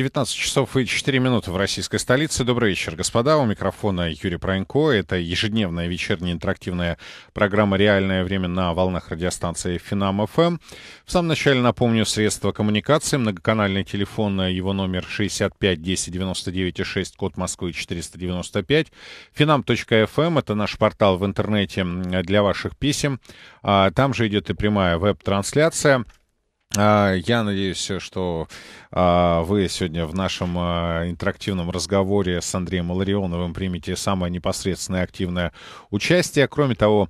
19 часов и 4 минуты в российской столице. Добрый вечер, господа. У микрофона Юрий Пронько. Это ежедневная вечерняя интерактивная программа «Реальное время» на волнах радиостанции «Финам ФМ». В самом начале напомню средства коммуникации. Многоканальный телефон, его номер 65 10 99 6, код Москвы 495. Финам.фм эм» – это наш портал в интернете для ваших писем. А там же идет и прямая веб-трансляция – а, я надеюсь, что а, вы сегодня в нашем а, интерактивном разговоре с Андреем Ларионовым примете самое непосредственное активное участие. Кроме того,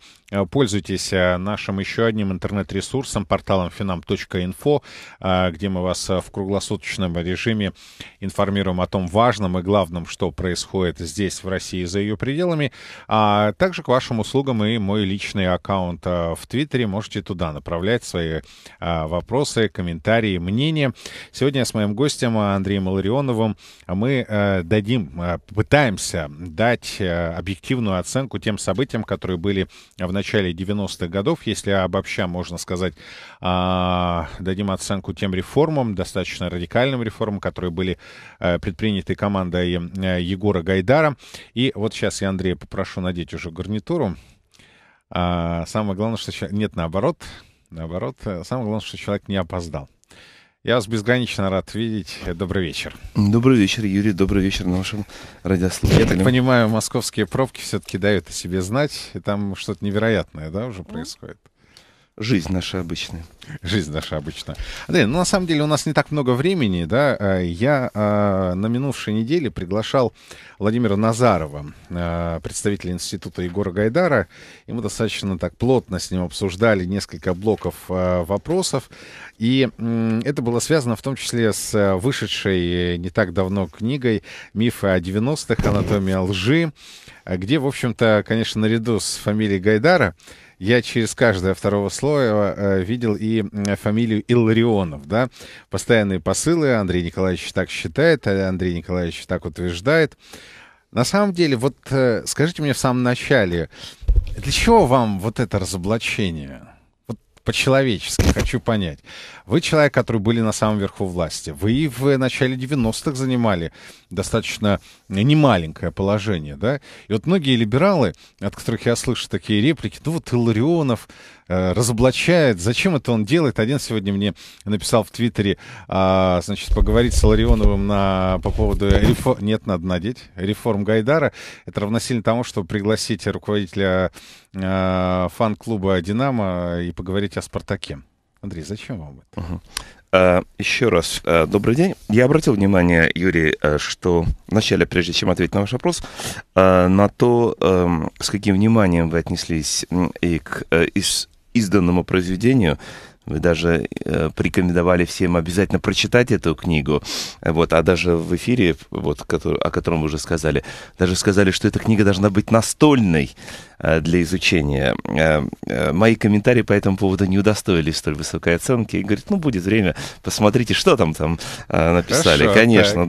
пользуйтесь нашим еще одним интернет-ресурсом, порталом finam.info, где мы вас в круглосуточном режиме информируем о том важном и главном, что происходит здесь, в России, за ее пределами. А также к вашим услугам и мой личный аккаунт в Твиттере. Можете туда направлять свои вопросы вопросы, комментарии, мнения. Сегодня с моим гостем а, Андреем Ларионовым а, мы э, дадим, а, пытаемся дать э, объективную оценку тем событиям, которые были в начале 90-х годов, если обобща, можно сказать, дадим оценку тем реформам, достаточно радикальным реформам, которые были э, предприняты командой Егора Гайдара. И вот сейчас я Андрея попрошу надеть уже гарнитуру. А самое главное, что нет, наоборот, Наоборот, самое главное, что человек не опоздал. Я вас безгранично рад видеть. Добрый вечер. Добрый вечер, Юрий. Добрый вечер нашим радиослушателям. Я так понимаю, московские пробки все-таки дают о себе знать, и там что-то невероятное, да, уже ну, происходит? Жизнь наша обычная. Жизнь наша обычная. Андрей, ну на самом деле у нас не так много времени, да. Э, я э, на минувшей неделе приглашал Владимира Назарова, э, представителя Института Егора Гайдара, и мы достаточно так плотно с ним обсуждали несколько блоков э, вопросов, и это было связано в том числе с э, вышедшей э, не так давно книгой «Мифы о 90-х. Анатомия лжи», где, в общем-то, конечно, наряду с фамилией Гайдара я через каждое второго слоя э, видел и э, фамилию Илларионов, да, постоянные посылы, Андрей Николаевич так считает, э, Андрей Николаевич так утверждает. На самом деле, вот скажите мне в самом начале, для чего вам вот это разоблачение? по-человечески хочу понять. Вы человек, который были на самом верху власти. Вы в начале 90-х занимали достаточно не маленькое положение, да. И вот многие либералы, от которых я слышу такие реплики, ну вот Илларионов э, разоблачает, зачем это он делает? Один сегодня мне написал в Твиттере, э, значит, поговорить с Илларионовым на, по поводу реформ... Нет, надо надеть. Реформ Гайдара. Это равносильно тому, чтобы пригласить руководителя э, фан-клуба «Динамо» и поговорить о «Спартаке». Андрей, зачем вам это? Угу. А, Еще раз а, добрый день. Я обратил внимание, Юрий, а, что вначале, прежде чем ответить на ваш вопрос, на то, эм, с каким вниманием вы отнеслись и к э, изданному произведению, вы даже э, порекомендовали всем обязательно прочитать эту книгу. Вот, а даже в эфире, вот, который, о котором вы уже сказали, даже сказали, что эта книга должна быть настольной. Э, для изучения. Э, э, мои комментарии по этому поводу не удостоились столь высокой оценки. И говорит, ну, будет время, посмотрите, что там там написали. Хорошо, Конечно, так.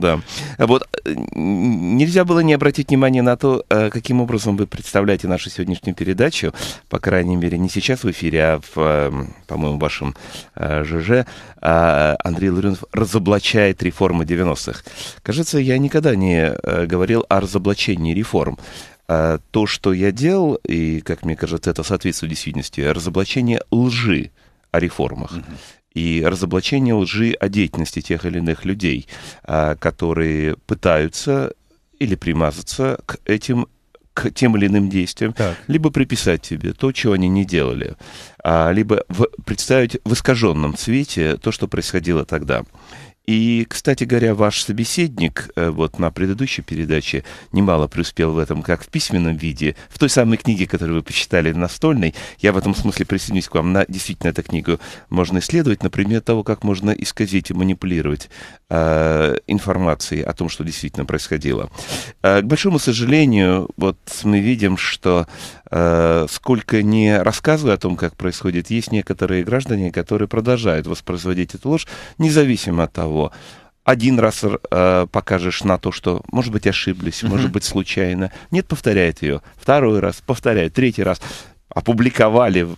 да. Вот нельзя было не обратить внимание на то, каким образом вы представляете нашу сегодняшнюю передачу. По крайней мере, не сейчас в эфире, а в, эм, по-моему, вашем ЖЖ. А, Андрей Ларионов разоблачает реформы 90-х. Кажется, я никогда не говорил о разоблачении реформ а, то, что я делал, и, как мне кажется, это соответствует действительности, разоблачение лжи о реформах. Mm-hmm. И разоблачение лжи о деятельности тех или иных людей, а, которые пытаются или примазаться к этим к тем или иным действиям, так. либо приписать тебе то, чего они не делали, а, либо представить в искаженном цвете то, что происходило тогда. И, кстати говоря, ваш собеседник э, вот на предыдущей передаче немало преуспел в этом как в письменном виде, в той самой книге, которую вы почитали, настольной. Я в этом смысле присоединюсь к вам. На, действительно, эту книгу можно исследовать, например, того, как можно исказить и манипулировать э, информацией о том, что действительно происходило. Э, к большому сожалению, вот мы видим, что э, сколько не рассказываю о том, как происходит, есть некоторые граждане, которые продолжают воспроизводить эту ложь, независимо от того, один раз э, покажешь на то, что, может быть, ошиблись, uh-huh. может быть, случайно. Нет, повторяет ее. Второй раз повторяет, третий раз опубликовали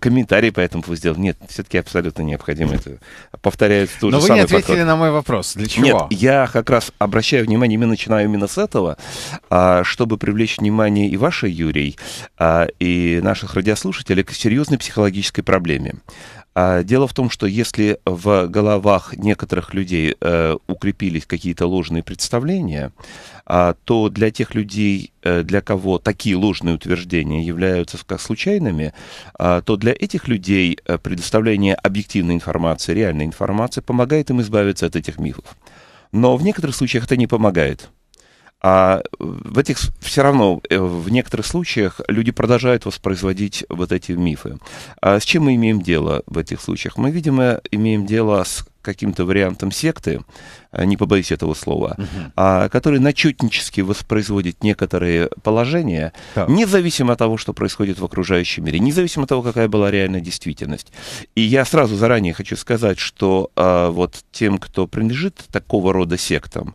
комментарий по этому сделал. Нет, все-таки абсолютно необходимо это. Повторяют ту Но же вы не ответили подход. на мой вопрос. Для чего? Нет, я как раз обращаю внимание, именно начинаю именно с этого, а, чтобы привлечь внимание и ваше, Юрий, а, и наших радиослушателей к серьезной психологической проблеме. А дело в том, что если в головах некоторых людей э, укрепились какие-то ложные представления, а, то для тех людей, э, для кого такие ложные утверждения являются как случайными, а, то для этих людей э, предоставление объективной информации, реальной информации помогает им избавиться от этих мифов. Но в некоторых случаях это не помогает. А в этих все равно э, в некоторых случаях люди продолжают воспроизводить вот эти мифы. А с чем мы имеем дело в этих случаях? Мы, видимо, имеем дело с каким-то вариантом секты, э, не побоюсь этого слова, угу. а, который начетнически воспроизводит некоторые положения, так. независимо от того, что происходит в окружающем мире, независимо от того, какая была реальная действительность. И я сразу заранее хочу сказать, что а, вот тем, кто принадлежит такого рода сектам,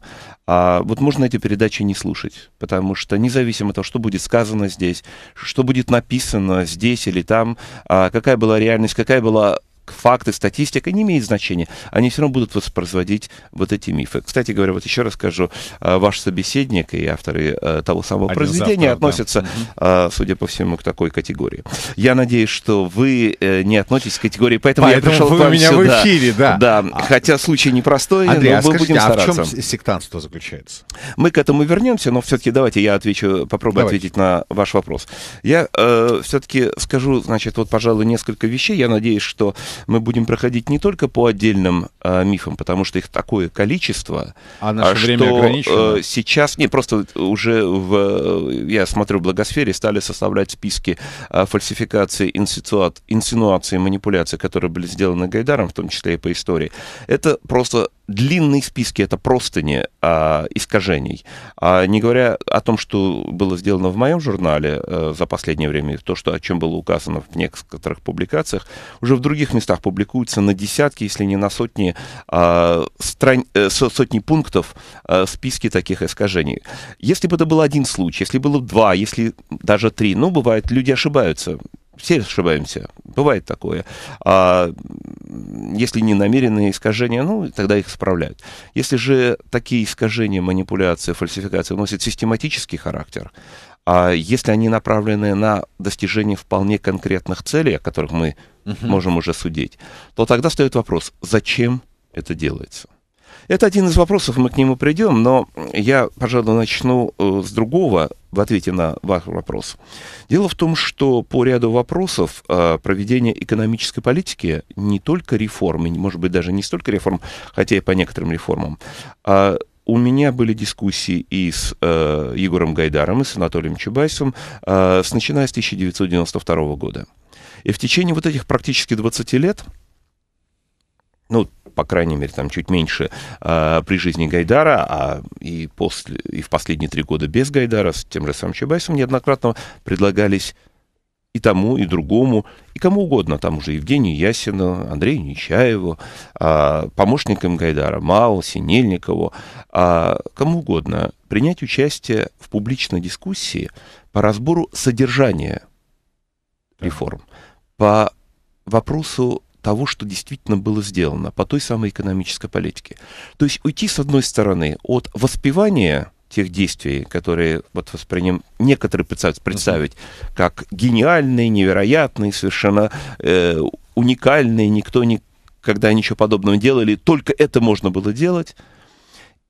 а вот можно эти передачи не слушать, потому что независимо от того, что будет сказано здесь, что будет написано здесь или там, а, какая была реальность, какая была факты, статистика не имеет значения. Они все равно будут воспроизводить вот эти мифы. Кстати говоря, вот еще раз скажу, э, ваш собеседник и авторы э, того самого Один произведения завтра, относятся, да. Э, судя по всему, к такой категории. Я надеюсь, что вы не относитесь к категории, поэтому, поэтому я пришел вы к вам у меня сюда. в эфире, да. Да, а, хотя случай непростой, Андрей, но а мы скажите, будем стараться. а в чем сектантство заключается? Мы к этому вернемся, но все-таки давайте я отвечу, попробую давайте. ответить на ваш вопрос. Я э, все-таки скажу, значит, вот, пожалуй, несколько вещей. Я надеюсь, что мы будем проходить не только по отдельным э, мифам, потому что их такое количество, а наше а время что ограничено. Э, сейчас не просто уже в э, я смотрю в благосфере стали составлять списки э, фальсификаций, инситуат, инсинуаций, манипуляций, которые были сделаны Гайдаром, в том числе и по истории. Это просто длинные списки, это простыни а, искажений. А, не говоря о том, что было сделано в моем журнале а, за последнее время, то, что, о чем было указано в некоторых публикациях, уже в других местах местах публикуются на десятки, если не на сотни, э, стран, э, сотни пунктов э, а, списки таких искажений. Если бы это был один случай, если было два, если даже три, ну, бывает, люди ошибаются все ошибаемся, бывает такое. А если не намеренные искажения, ну, тогда их исправляют. Если же такие искажения, манипуляции, фальсификации носят систематический характер, а если они направлены на достижение вполне конкретных целей, о которых мы угу. можем уже судить, то тогда стоит вопрос, зачем это делается? Это один из вопросов, мы к нему придем, но я, пожалуй, начну э, с другого в ответе на ваш вопрос. Дело в том, что по ряду вопросов э, проведения экономической политики не только реформ, может быть, даже не столько реформ, хотя и по некоторым реформам, а у меня были дискуссии и с э, Егором Гайдаром, и с Анатолием Чубайсом, э, с, начиная с 1992 года. И в течение вот этих практически 20 лет, ну, по крайней мере, там чуть меньше э, при жизни Гайдара, а и, после, и в последние три года без Гайдара с тем же самым Чебайсом неоднократно предлагались и тому, и другому, и кому угодно, там уже Евгению Ясину, Андрею Нечаеву, э, помощникам Гайдара, Мау, Синельникову, э, кому угодно, принять участие в публичной дискуссии по разбору содержания реформ, по вопросу того, что действительно было сделано по той самой экономической политике. То есть уйти, с одной стороны, от воспевания тех действий, которые вот восприним некоторые пытаются представить как гениальные, невероятные, совершенно э, уникальные, никто никогда ничего подобного не делали, только это можно было делать.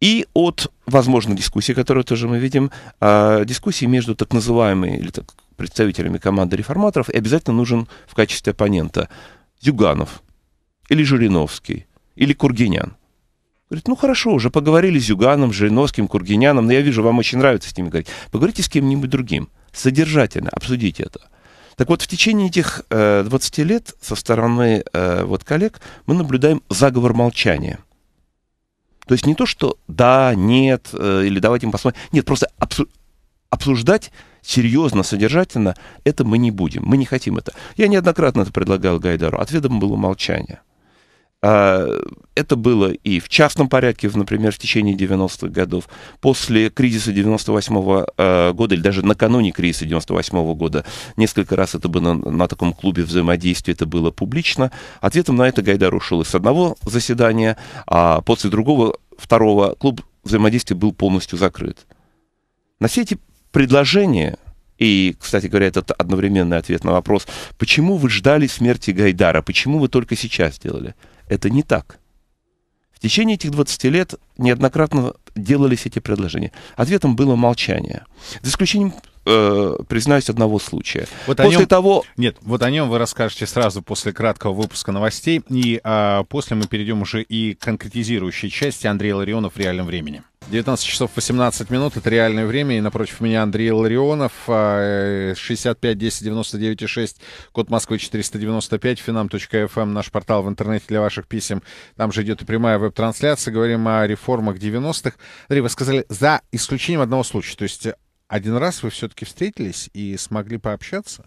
И от, возможно, дискуссии, которую тоже мы видим, э, дискуссии между так называемыми или так, представителями команды реформаторов, и обязательно нужен в качестве оппонента Зюганов или Жириновский или Кургинян. Говорит, ну хорошо, уже поговорили с Зюганом, Жириновским, Кургиняном, но я вижу, вам очень нравится с ними говорить. Поговорите с кем-нибудь другим, содержательно, обсудите это. Так вот, в течение этих э, 20 лет со стороны э, вот коллег мы наблюдаем заговор молчания. То есть не то, что да, нет, э, или давайте мы посмотрим. Нет, просто обсу- обсуждать серьезно, содержательно, это мы не будем. Мы не хотим это. Я неоднократно это предлагал Гайдару. Ответом было молчание. А, это было и в частном порядке, например, в течение 90-х годов. После кризиса 98-го а, года, или даже накануне кризиса 98-го года, несколько раз это было на, на таком клубе взаимодействия, это было публично. Ответом на это Гайдар ушел из одного заседания, а после другого, второго, клуб взаимодействия был полностью закрыт. На все эти предложение, и, кстати говоря, это одновременный ответ на вопрос, почему вы ждали смерти Гайдара, почему вы только сейчас сделали? Это не так. В течение этих 20 лет неоднократно делались эти предложения. Ответом было молчание. За исключением э, признаюсь, одного случая. Вот после нем... того... Нет, вот о нем вы расскажете сразу после краткого выпуска новостей, и э, после мы перейдем уже и к конкретизирующей части Андрея Ларионов в реальном времени. 19 часов 18 минут, это реальное время, и напротив меня Андрей Ларионов, 65 10 99 6, код Москвы 495, finam.fm, эм. наш портал в интернете для ваших писем, там же идет и прямая веб-трансляция, говорим о реформах 90-х. Андрей, вы сказали, за исключением одного случая, то есть один раз вы все-таки встретились и смогли пообщаться?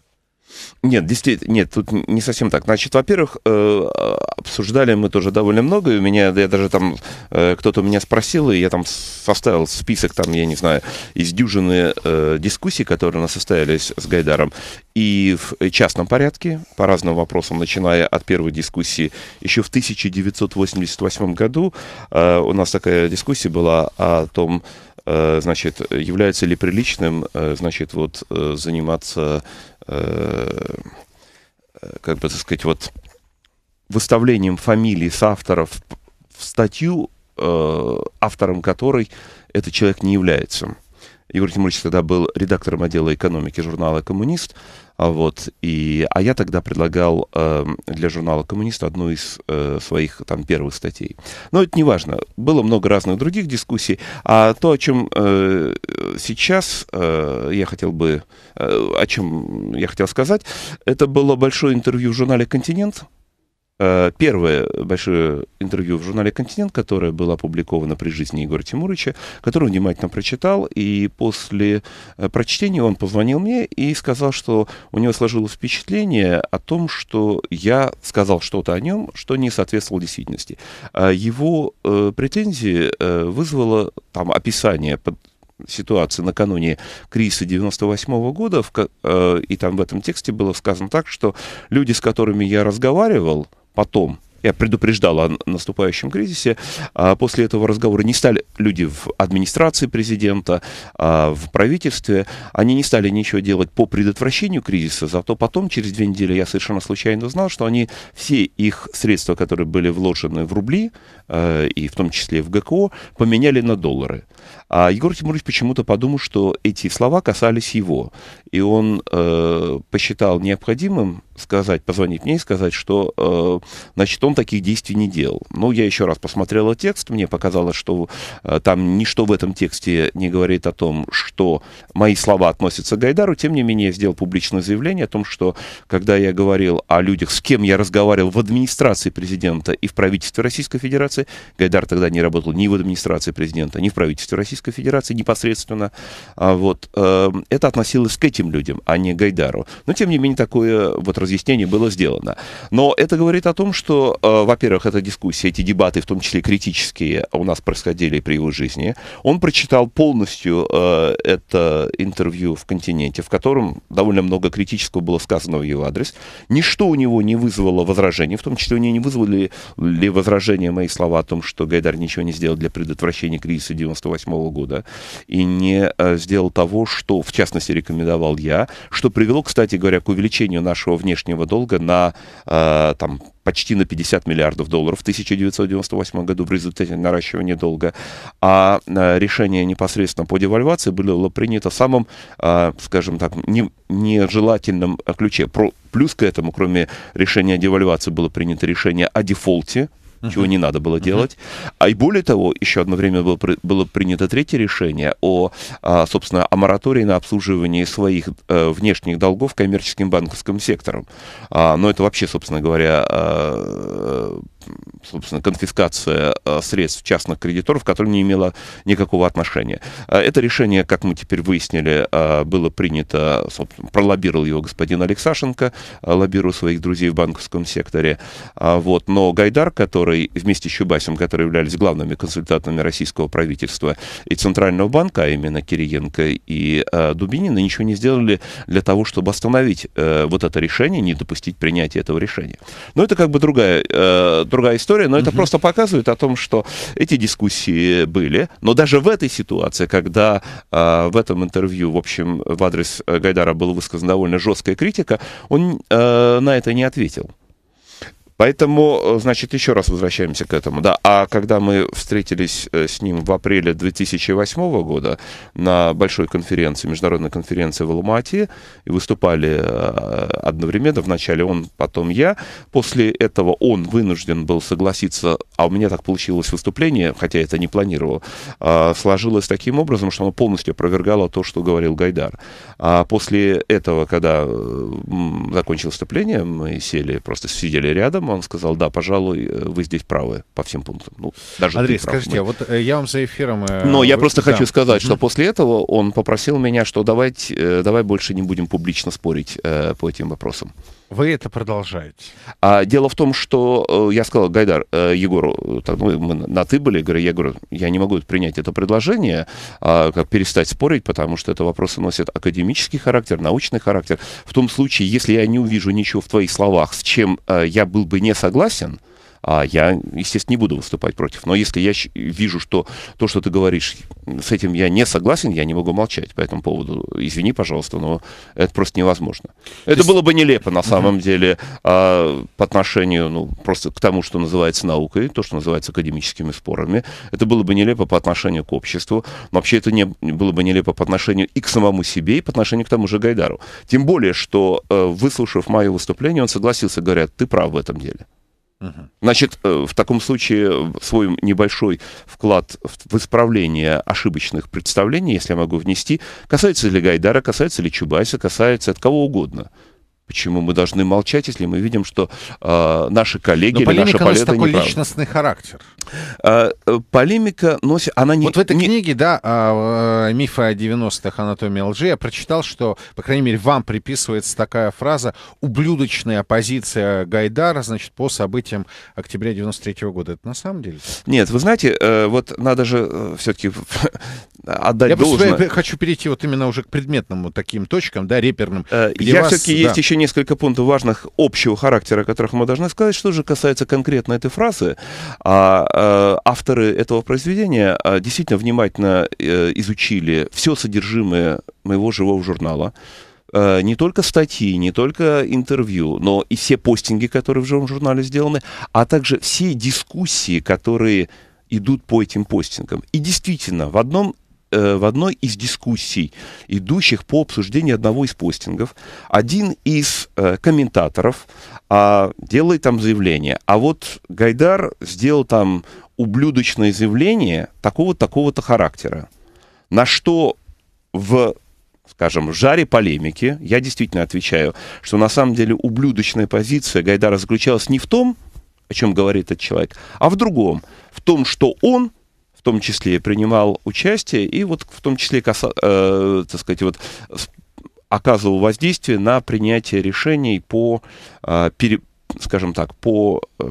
Нет, действительно, нет, тут не совсем так. Значит, во-первых, э, а, обсуждали мы тоже довольно много, и у меня, я даже там, э, кто-то у меня спросил, и я там составил список, там, я не знаю, из дюжины э, дискуссий, которые у нас состоялись с Гайдаром, и в частном порядке, по разным вопросам, начиная от первой дискуссии, еще в 1988 году у нас такая дискуссия была о том, Э, значит, является ли приличным, э, значит, вот э, заниматься, как бы, так сказать, вот выставлением фамилий с авторов в статью, автором которой этот человек не является. Егор Тимурович тогда был редактором отдела экономики журнала «Коммунист», а вот, и, а я тогда предлагал э, для журнала «Коммунист» одну из э, своих там первых статей. Но это не важно. Было много разных других дискуссий. А то, о чем э, сейчас э, я хотел бы, э, о чем я хотел сказать, это было большое интервью в журнале «Континент», Э, первое большое интервью в журнале «Континент», которое было опубликовано при жизни Егора Тимуровича, которое он внимательно прочитал, и после э, прочтения он позвонил мне и сказал, что у него сложилось впечатление о том, что я сказал что-то о нем, что не соответствовало действительности. Э, его претензии вызвало там описание под ситуации накануне кризиса 98 -го года, в, э, и там в этом тексте было сказано так, что люди, с которыми я разговаривал, э, потом я предупреждал о наступающем кризисе. А после этого разговора не стали люди в администрации президента, а в правительстве, они не стали ничего делать по предотвращению кризиса, зато потом, через две недели, я совершенно случайно узнал, что они все их средства, которые были вложены в рубли, э, и в том числе в ГКО, поменяли на доллары. А Егор Тимурович почему-то подумал, что эти слова касались его, и он э, посчитал необходимым сказать, позвонить мне и сказать, что, э, значит, он таких действий не делал. Ну, я еще раз посмотрела текст, мне показалось, что э, там ничто в этом тексте не говорит о том, что мои слова относятся к Гайдару, тем не менее, я сделал публичное заявление о том, что, когда я говорил о людях, с кем я разговаривал в администрации президента и в правительстве Российской Федерации, Гайдар тогда не работал ни в администрации президента, ни в правительстве Российской Федерации непосредственно, а вот, э, это относилось к этим людям, а не Гайдару. Но, тем не менее, такое вот разъяснений было сделано. Но это говорит о том, что, э, во-первых, эта дискуссия, эти дебаты, в том числе критические, у нас происходили при его жизни. Он прочитал полностью э, это интервью в «Континенте», в котором довольно много критического было сказано в его адрес. Ничто у него не вызвало возражений, в том числе у него не вызвали ли возражения мои слова о том, что Гайдар ничего не сделал для предотвращения кризиса 98 -го года и не э, сделал того, что, в частности, рекомендовал я, что привело, кстати говоря, к увеличению нашего внешнего внешнего долга на э, там, почти на 50 миллиардов долларов в 1998 году в результате наращивания долга, а э, решение непосредственно по девальвации было принято в самом, э, скажем так, не, нежелательном ключе. Плюс к этому, кроме решения о девальвации, было принято решение о дефолте, чего не надо было делать. А и более того, еще одно время было, было принято третье решение о, а, собственно, о моратории на обслуживание своих э, внешних долгов коммерческим банковским сектором. А, но это вообще, собственно говоря, э, собственно, конфискация э, средств частных кредиторов, которым не имела никакого отношения. Э, это решение, как мы теперь выяснили, э, было принято, собственно, пролоббировал его господин Алексашенко, лоббируя своих друзей в банковском секторе. Вот. Но Гайдар, который вместе с Чубасем, которые являлись главными консультантами российского правительства и Центрального банка, а именно Кириенко и Дубинина, ничего не сделали для того, чтобы остановить вот это решение, не допустить принятия этого решения. Но это как бы другая другая история, но это просто показывает о том, что эти дискуссии были. Но даже в этой ситуации, когда э, в этом интервью, в общем, в адрес Гайдара была высказана довольно жесткая критика, он э, на это не ответил. Поэтому, э, значит, еще раз возвращаемся к этому. Да. А когда мы встретились э, с ним в апреле 2008 года на большой конференции, международной конференции в Алмате, и выступали э, одновременно, вначале он, потом я, после этого он вынужден был согласиться, а у меня так получилось выступление, хотя это не планировал, а, сложилось таким образом, что оно полностью опровергало то, что говорил Гайдар. А после этого, когда закончил выступление, мы сели, просто сидели рядом, он сказал, да, пожалуй, э, вы здесь правы по всем пунктам. Ну, даже Андрей, прав, скажите, мы... А вот э, я вам за эфиром... Э, Но вы... я просто да. хочу сказать, что после этого он попросил меня, что давайте, давай больше не будем публично спорить э, по этим вопросам. Вы это продолжаете. А дело в том, что э, я сказал Гайдар, э, Егору, э, так, ну, мы на «ты» были, говорю, я говорю, я не могу принять это предложение, а, как перестать спорить, потому что это вопросы носят академический характер, научный характер. В том случае, если я не увижу ничего в твоих словах, с чем а, я был бы не согласен, а я, естественно, не буду выступать против. Но если я вижу, что то, что ты говоришь, с этим я не согласен, я не могу молчать по этому поводу. Извини, пожалуйста, но это просто невозможно. То это есть... было бы нелепо, на самом uh-huh. деле, а, по отношению, ну, просто к тому, что называется наукой, то, что называется академическими спорами. Это было бы нелепо по отношению к обществу. Но вообще это не было бы нелепо по отношению и к самому себе, и по отношению к тому же Гайдару. Тем более, что, э, выслушав мое выступление, он согласился, говорят, ты прав в этом деле. Значит, э, в таком случае э, свой небольшой вклад в исправление ошибочных представлений, если я могу внести, касается ли Гайдара, касается ли Чубайса, касается от кого угодно. Почему мы должны молчать, если мы видим, что э, наши коллеги Но или Полемика носит такой неправда. личностный характер. А, э, полемика носит... Она не, вот в этой не... книге, да, а, э, «Мифы о 90-х. Анатомии лжи» я прочитал, что, по крайней мере, вам приписывается такая фраза «ублюдочная оппозиция Гайдара, значит, по событиям октября 93 -го года». Это на самом деле? Нет, вы знаете, э, вот надо же э, все-таки отдать я должное. Я хочу перейти вот именно уже к предметному таким точкам, да, реперным. Э, я все-таки да. есть еще несколько пунктов важных общего характера, о которых мы должны сказать. Что же касается конкретно этой фразы, а, э, авторы этого произведения э, действительно внимательно э, изучили все содержимое моего живого журнала, не только статьи, не только интервью, но и все постинги, которые в живом журнале сделаны, а также все дискуссии, которые идут по этим постингам. И действительно, в одном Э, в одной из дискуссий, идущих по обсуждению одного из постингов, один из э, комментаторов э, делает там заявление, а вот Гайдар сделал там ублюдочное заявление такого-такого-то характера, на что в скажем, в жаре полемики, я действительно отвечаю, что на самом деле ублюдочная позиция Гайдара заключалась не в том, о чем говорит этот человек, а в другом, в том, что он в том числе принимал участие и вот в том числе, каса, э, так сказать, вот оказывал воздействие на принятие решений по, э, пере, скажем так, по э,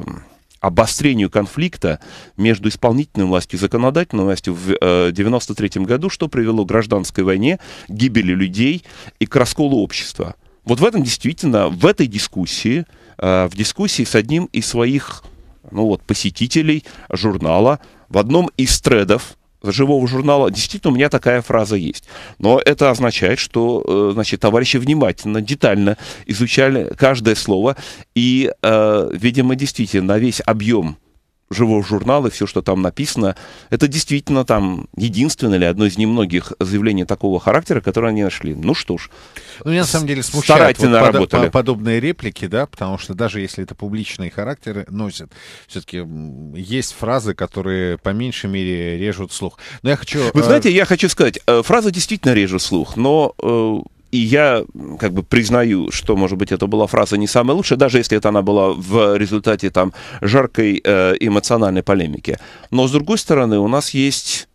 обострению конфликта между исполнительной властью и законодательной властью в 1993 э, году, что привело к гражданской войне, гибели людей и к расколу общества. Вот в этом действительно, в этой дискуссии, э, в дискуссии с одним из своих ну вот, посетителей журнала в одном из тредов живого журнала, действительно, у меня такая фраза есть. Но это означает, что, э, значит, товарищи внимательно, детально изучали каждое слово и, э, видимо, действительно, на весь объем живого журнала и все, что там написано. Это действительно там единственное или одно из немногих заявлений такого характера, которое они нашли. Ну что ж. Ну, меня на самом деле смущает старательно вот работали. Под, подобные реплики, да, потому что даже если это публичные характеры носят, все-таки есть фразы, которые по меньшей мере режут слух. Но я хочу... Вы э, знаете, я хочу сказать, э, фразы действительно режут слух, но э, и я как бы признаю, что, может быть, это была фраза не самая лучшая, даже если это она была в результате там жаркой э, эмоциональной полемики. Но, с другой стороны, у нас есть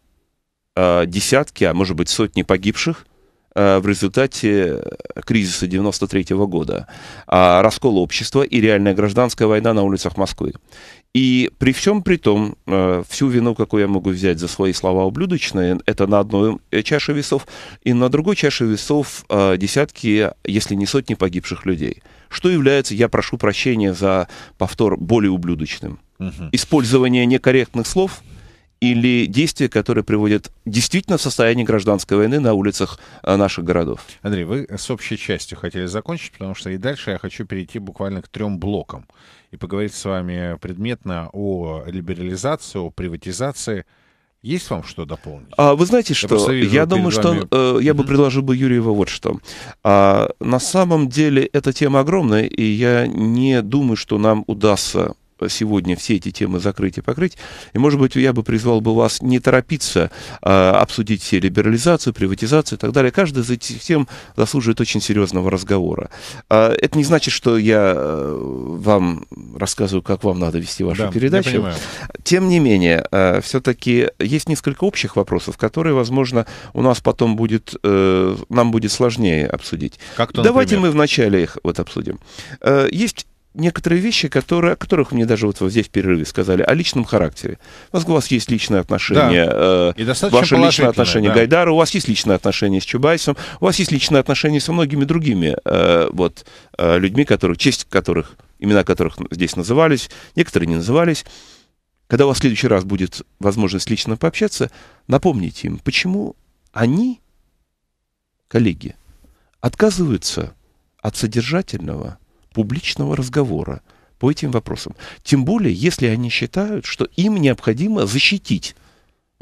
э, десятки, а может быть, сотни погибших – Э, в результате э, кризиса 93 года, а, раскол общества и реальная гражданская война на улицах Москвы. И при всем при том, э, всю вину, какую я могу взять за свои слова ублюдочные, это на одной чаше весов, и на другой чаше весов десятки, если не сотни погибших людей. Что является, я прошу прощения за повтор, более ублюдочным. Угу. Использование некорректных слов – или действия, которые приводят действительно в состояние гражданской войны на улицах э, наших городов. Андрей, вы с общей частью хотели закончить, потому что и дальше я хочу перейти буквально к трем блокам и поговорить с вами предметно о либерализации, о приватизации. Есть вам что дополнить? А, вы знаете что? Я, я думаю, вами... что э, я бы предложил бы Юрьева вот что. А, на самом деле эта тема огромная, и я не думаю, что нам удастся сегодня все эти темы закрыть и покрыть. И, может быть, я бы призвал бы вас не торопиться а, обсудить все либерализацию, приватизацию и так далее. Каждая из этих тем заслуживает очень серьезного разговора. А, это не значит, что я э, вам рассказываю, как вам надо вести вашу да, передачу. Тем не менее, а, э, все-таки есть несколько общих вопросов, которые, возможно, у нас потом будет, э, нам будет сложнее обсудить. Как-то, Давайте например? мы вначале их вот обсудим. Э, есть некоторые вещи, которые, о которых мне даже вот здесь в перерыве сказали, о личном характере. У вас, у вас есть личные отношения, да. э, ваше личное отношение да. Гайдара, у вас есть личные отношения с Чубайсом, у вас есть личные отношения со многими другими э, вот, э, людьми, которых, честь которых, имена которых здесь назывались, некоторые не назывались. Когда у вас в следующий раз будет возможность лично пообщаться, напомните им, почему они, коллеги, отказываются от содержательного – публичного разговора по этим вопросам. Тем более, если они считают, что им необходимо защитить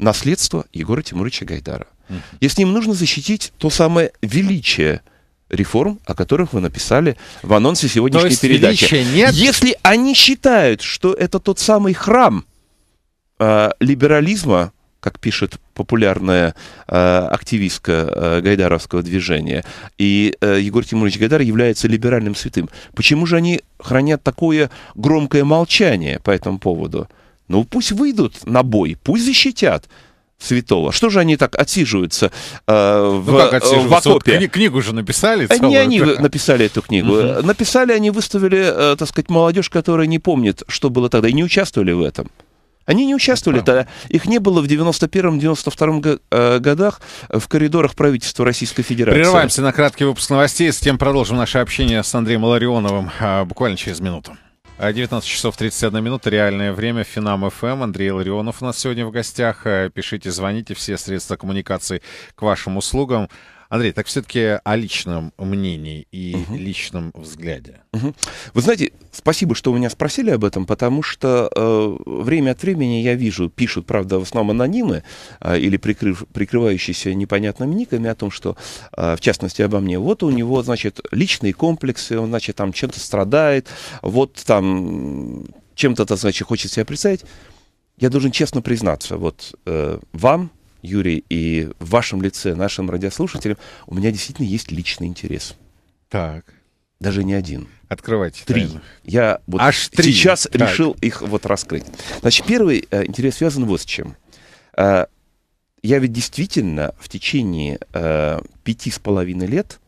наследство Егора Тимуровича Гайдара. Uh Если им нужно защитить то самое величие реформ, о которых вы написали в анонсе сегодняшней то передачи. Нет? Если они считают, что это тот самый храм э, либерализма, как пишет популярная э, активистка э, гайдаровского движения. И э, Егор Тимурович Гайдар является либеральным святым. Почему же они хранят такое громкое молчание по этому поводу? Ну, пусть выйдут на бой, пусть защитят святого. Что же они так отсиживаются э, ну, в, ну как э, отсиживаются? в окопе? Вот кни- книгу же написали. Целую. Не они написали эту книгу. Угу. Написали они, выставили, э, так сказать, молодежь, которая не помнит, что было тогда, и не участвовали в этом. Они не участвовали тогда. Их не было в 91-92 э, годах в коридорах правительства Российской Федерации. Прерываемся на краткий выпуск новостей, с тем продолжим наше общение с Андреем Ларионовым а, буквально через минуту. 19 а, часов 31 минута, реальное время, Финам ФМ, Андрей Ларионов у нас сегодня в гостях. Э, пишите, звоните, все средства коммуникации к вашим услугам. Андрей, так все-таки о личном мнении и угу. личном взгляде. Угу. Вы знаете, спасибо, что у меня спросили об этом, потому что э, время от времени я вижу, пишут, правда, в основном анонимы э, или прикрыв, прикрывающиеся непонятными никами о том, что, э, в частности, обо мне, вот у него, значит, личные комплексы, он, значит, там чем-то страдает, вот там чем-то, значит, хочет себя представить. Я должен честно признаться, вот э, вам, Юрий, и в вашем лице, нашим радиослушателям, у меня действительно есть личный интерес. Так. Даже не один. Открывайте. Три. Я вот Аж три. сейчас так. решил их вот раскрыть. Значит, первый э, интерес связан вот с чем. Э, я ведь действительно в течение э, пяти с половиной лет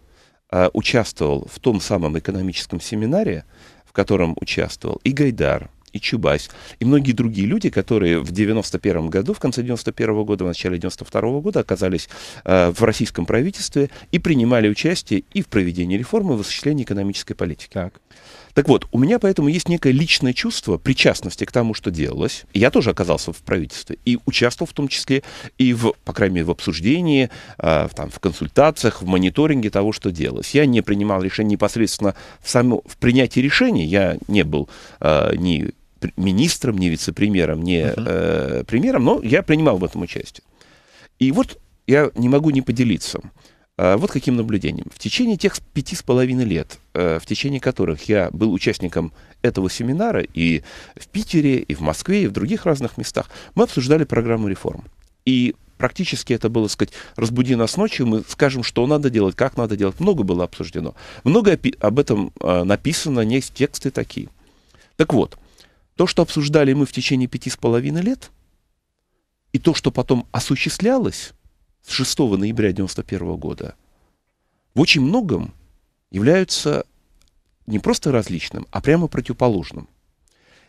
э, участвовал в том самом экономическом семинаре, в котором участвовал и Гайдар, и Чубайс, и многие другие люди, которые в 91 году, в конце 91 -го года, в начале 92 -го года оказались э, в российском правительстве и принимали участие и в проведении реформы, в осуществлении экономической политики. Так. Так вот, у меня поэтому есть некое личное чувство причастности к тому, что делалось. Я тоже оказался в правительстве и участвовал в том числе и в, по крайней мере, в обсуждении, э, там, в консультациях, в мониторинге того, что делалось. Я не принимал решения непосредственно в, само, в принятии решений. Я не был э, ни министром, не вице-премьером, не uh-huh. э, премьером, но я принимал в этом участие. И вот я не могу не поделиться. Э, вот каким наблюдением. В течение тех пяти с половиной лет, э, в течение которых я был участником этого семинара и в Питере, и в Москве, и в других разных местах, мы обсуждали программу реформ. И практически это было, сказать, разбуди нас ночью, мы скажем, что надо делать, как надо делать. Много было обсуждено. Много об этом э, написано, есть тексты такие. Так вот, то, что обсуждали мы в течение пяти с половиной лет, и то, что потом осуществлялось с 6 ноября 1991 года, в очень многом являются не просто различным, а прямо противоположным.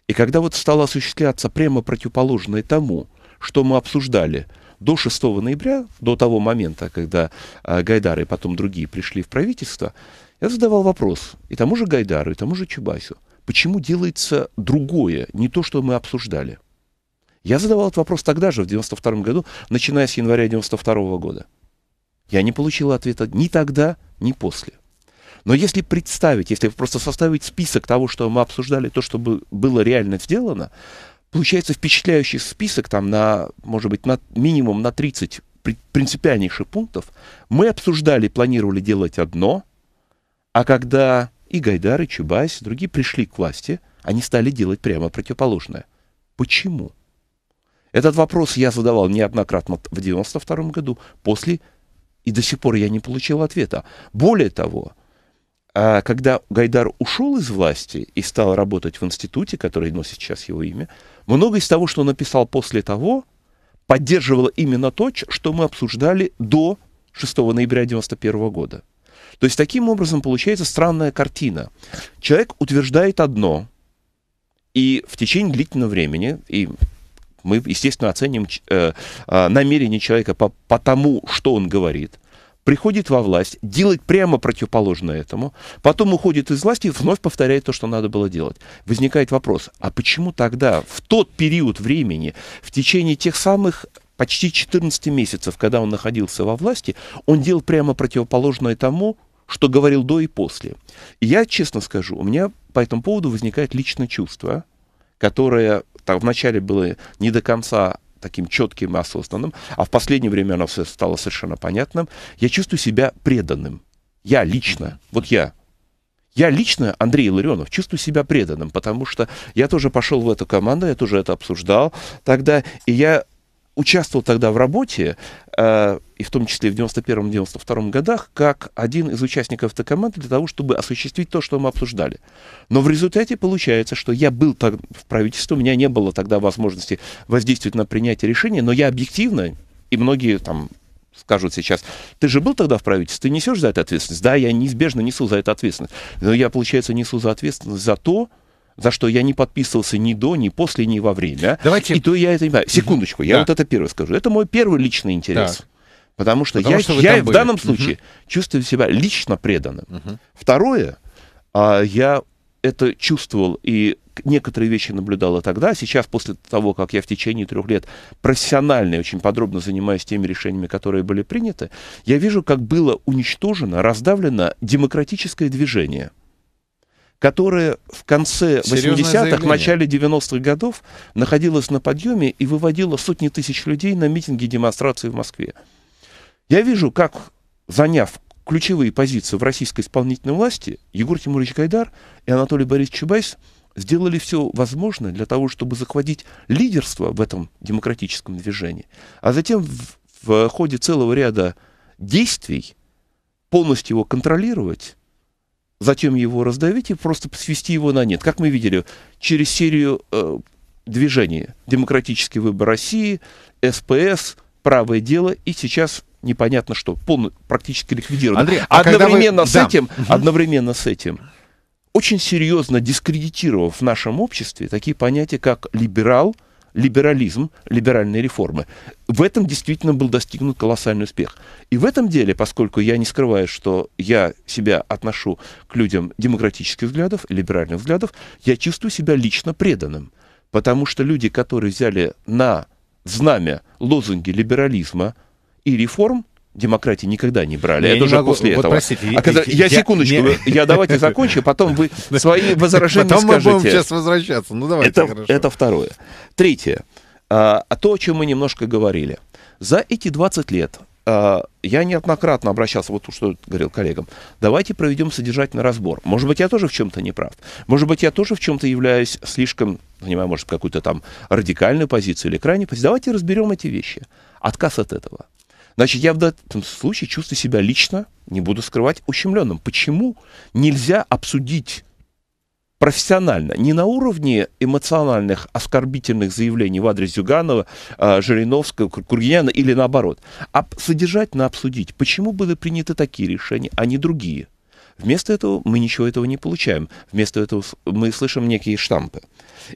И когда вот стало осуществляться прямо противоположное тому, что мы обсуждали до 6 ноября, до того момента, когда а, Гайдар и потом другие пришли в правительство, я задавал вопрос и тому же Гайдару, и тому же Чубасю – почему делается другое, не то, что мы обсуждали? Я задавал этот вопрос тогда же, в 92 году, начиная с января 92 -го года. Я не получил ответа ни тогда, ни после. Но если представить, если просто составить список того, что мы обсуждали, то, что было реально сделано, получается впечатляющий список там на, может быть, на, минимум на 30 принципиальнейших пунктов. Мы обсуждали, планировали делать одно, а когда и Гайдар, и Чубайс, и другие пришли к власти, они стали делать прямо противоположное. Почему? Этот вопрос я задавал неоднократно в 92 году, после, и до сих пор я не получил ответа. Более того, а, когда Гайдар ушел из власти и стал работать в институте, который носит сейчас его имя, многое из того, что он написал после того, поддерживало именно то, что мы обсуждали до 6 ноября 1991 года. То есть таким образом получается странная картина. Человек утверждает одно, и в течение длительного времени, и мы, естественно, оценим э, э, намерение человека по, по тому, что он говорит, приходит во власть, делает прямо противоположное этому, потом уходит из власти и вновь повторяет то, что надо было делать. Возникает вопрос, а почему тогда в тот период времени, в течение тех самых почти 14 месяцев, когда он находился во власти, он делал прямо противоположное тому, что говорил до и после. И я честно скажу, у меня по этому поводу возникает личное чувство, которое там, вначале было не до конца таким четким и осознанным, а в последнее время оно стало совершенно понятным. Я чувствую себя преданным. Я лично, вот я, я лично, Андрей Ларионов, чувствую себя преданным, потому что я тоже пошел в эту команду, я тоже это обсуждал тогда, и я участвовал тогда в работе, э, и в том числе в 91-92 годах, как один из участников этой команды для того, чтобы осуществить то, что мы обсуждали. Но в результате получается, что я был так, в правительстве, у меня не было тогда возможности воздействовать на принятие решения, но я объективно, и многие там скажут сейчас, ты же был тогда в правительстве, ты несешь за это ответственность? Да, я неизбежно несу за это ответственность. Но я, получается, несу за ответственность за то, за что я не подписывался ни до, ни после, ни во время. Давайте... И то я это не понимаю. Секундочку, я да. вот это первое скажу. Это мой первый личный интерес. Так. Потому что Потому я, что я в были. данном случае угу. чувствую себя лично преданным. Угу. Второе, а, я это чувствовал и некоторые вещи наблюдала тогда. Сейчас, после того, как я в течение трех лет профессионально и очень подробно занимаюсь теми решениями, которые были приняты, я вижу, как было уничтожено, раздавлено демократическое движение – которая в конце 80-х, начале 90-х годов находилась на подъеме и выводила сотни тысяч людей на митинги и демонстрации в Москве. Я вижу, как, заняв ключевые позиции в российской исполнительной власти, Егор Тимурович Гайдар и Анатолий Борисович Чубайс сделали все возможное для того, чтобы захватить лидерство в этом демократическом движении. А затем в, в ходе целого ряда действий полностью его контролировать затем его раздавить и просто свести его на нет. Как мы видели, через серию э, движений «Демократический выбор России», «СПС», «Правое дело» и сейчас непонятно что, полно, практически ликвидировано. Андрей, а одновременно, вы... с да. этим, угу. одновременно с этим, очень серьезно дискредитировав в нашем обществе такие понятия, как «либерал», либерализм, либеральные реформы. В этом действительно был достигнут колоссальный успех. И в этом деле, поскольку я не скрываю, что я себя отношу к людям демократических взглядов, либеральных взглядов, я чувствую себя лично преданным. Потому что люди, которые взяли на знамя лозунги либерализма и реформ, демократии никогда не брали. Я это не уже могу, после вот этого. Простите, а Оказалось, я, я секундочку, не... Э, я давайте закончу, потом вы свои возражения потом скажете. Потом мы будем сейчас возвращаться. Ну давайте. Это, хорошо. это второе. Третье. А, а то, о чем мы немножко говорили. За эти 20 лет а, я неоднократно обращался, вот то, что говорил коллегам, давайте проведем содержательный разбор. Может быть, я тоже в чем-то не прав. Может быть, я тоже в чем-то являюсь слишком, понимаю, может, какую-то там радикальную позицию или крайнюю позицию. Давайте разберем эти вещи. Отказ от этого. Значит, я в этом случае чувствую себя лично, не буду скрывать, ущемленным. Почему нельзя обсудить профессионально, не на уровне эмоциональных оскорбительных заявлений в адрес Зюганова, э, Жириновского, Кургиняна или наоборот, а содержательно обсудить, почему были приняты такие решения, а не другие. Вместо этого мы ничего этого не получаем. Вместо этого мы слышим некие штампы.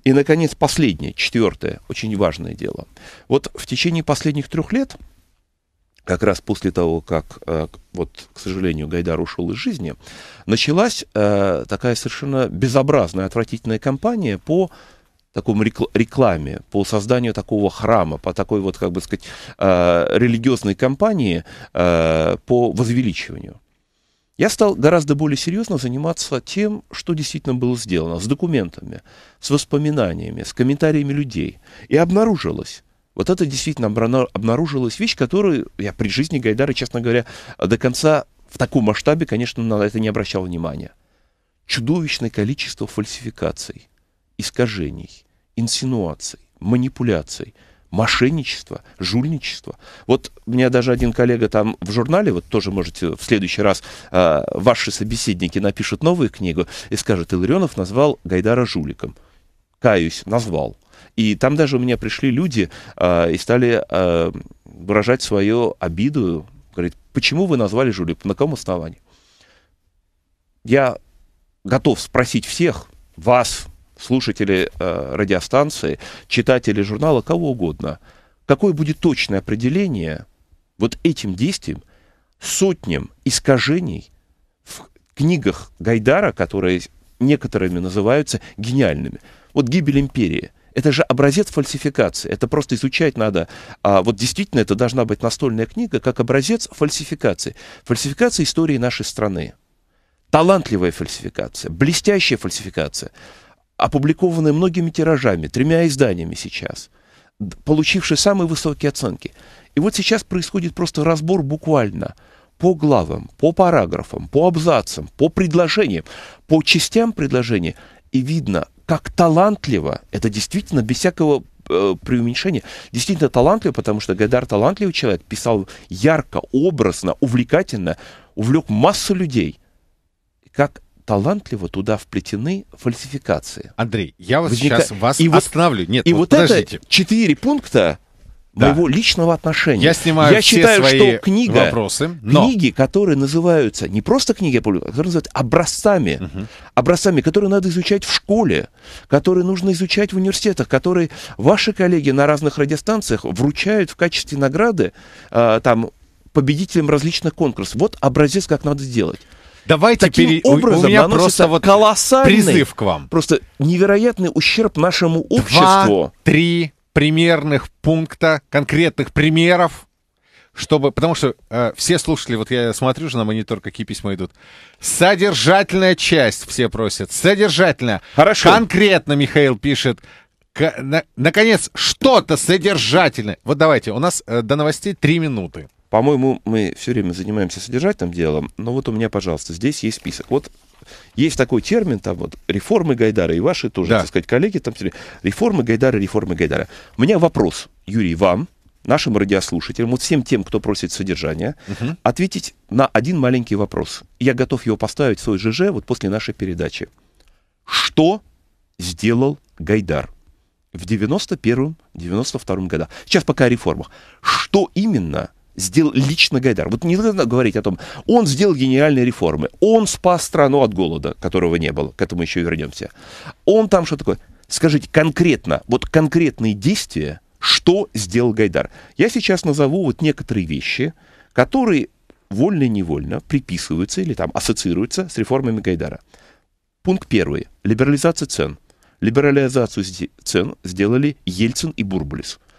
И, наконец, последнее, четвертое, очень важное дело. Вот в течение последних трех лет – как раз после того, как, э, вот, к сожалению, Гайдар ушел из жизни, началась э, такая совершенно безобразная, отвратительная кампания по такому рекламе, по созданию такого храма, по такой вот, как бы сказать, э, религиозной кампании по возвеличиванию. Я стал гораздо более серьезно заниматься тем, что действительно было сделано, с документами, с воспоминаниями, с комментариями людей. И обнаружилось, вот это действительно обнаружилась вещь, которую я при жизни Гайдара, честно говоря, до конца в таком масштабе, конечно, на это не обращал внимания. Чудовищное количество фальсификаций, искажений, инсинуаций, манипуляций, мошенничества, жульничества. Вот у меня даже один коллега там в журнале, вот тоже можете в следующий раз э, ваши собеседники напишут новую книгу и скажут, Илларионов назвал Гайдара жуликом. Каюсь, назвал. И там даже у меня пришли люди э, и стали э, выражать свою обиду. Говорит, почему вы назвали Жюли? На каком основании? Я готов спросить всех, вас, слушатели э, радиостанции, читатели журнала, кого угодно, какое будет точное определение вот этим действием, сотням искажений в книгах Гайдара, которые некоторыми называются гениальными. Вот гибель империи – это же образец фальсификации. Это просто изучать надо. А вот действительно, это должна быть настольная книга как образец фальсификации. Фальсификация истории нашей страны. Талантливая фальсификация, блестящая фальсификация, опубликованная многими тиражами, тремя изданиями сейчас, получившая самые высокие оценки. И вот сейчас происходит просто разбор буквально по главам, по параграфам, по абзацам, по предложениям, по частям предложения. И видно, как талантливо, это действительно без всякого э, действительно талантливо, потому что Гайдар талантливый человек, писал ярко, образно, увлекательно, увлек массу людей. Как талантливо туда вплетены фальсификации. Андрей, я вас Возника... сейчас вас и остановлю. Нет, и вот, вот подождите. это четыре пункта да. моего личного отношения. Я снимаю Я все считаю, свои что книга, вопросы, но... книги, которые называются не просто книги о поле, которые называются образцами, угу. образцами, которые надо изучать в школе, которые нужно изучать в университетах, которые ваши коллеги на разных радиостанциях вручают в качестве награды э, там победителям различных конкурсов. Вот образец, как надо сделать. Давайте Таким пере... образом у меня просто вот колоссальный призыв к вам. Просто невероятный ущерб нашему обществу. Два, три, примерных пункта, конкретных примеров, чтобы... Потому что э, все слушатели, вот я смотрю же на монитор, какие письма идут. Содержательная часть, все просят. Содержательная. Хорошо. Конкретно Михаил пишет. К, на, наконец, что-то содержательное. Вот давайте, у нас э, до новостей три минуты. По-моему, мы все время занимаемся содержательным делом, но вот у меня, пожалуйста, здесь есть список. Вот есть такой термин, там вот реформы Гайдара, и ваши тоже, да. так сказать, коллеги там реформы Гайдара, реформы Гайдара. У меня вопрос, Юрий, вам, нашим радиослушателям, вот всем тем, кто просит содержания, угу. ответить на один маленький вопрос. Я готов его поставить в свой ЖЖ вот после нашей передачи. Что сделал Гайдар в 91-92 годах? Сейчас пока о реформах. Что именно сделал лично Гайдар. Вот не надо говорить о том, он сделал гениальные реформы, он спас страну от голода, которого не было, к этому еще вернемся. Он там что такое? Скажите конкретно, вот конкретные действия, что сделал Гайдар. Я сейчас назову вот некоторые вещи, которые вольно-невольно приписываются или там ассоциируются с реформами Гайдара. Пункт первый. Либерализация цен. Либерализацию цен сделали Ельцин и Бурбулис –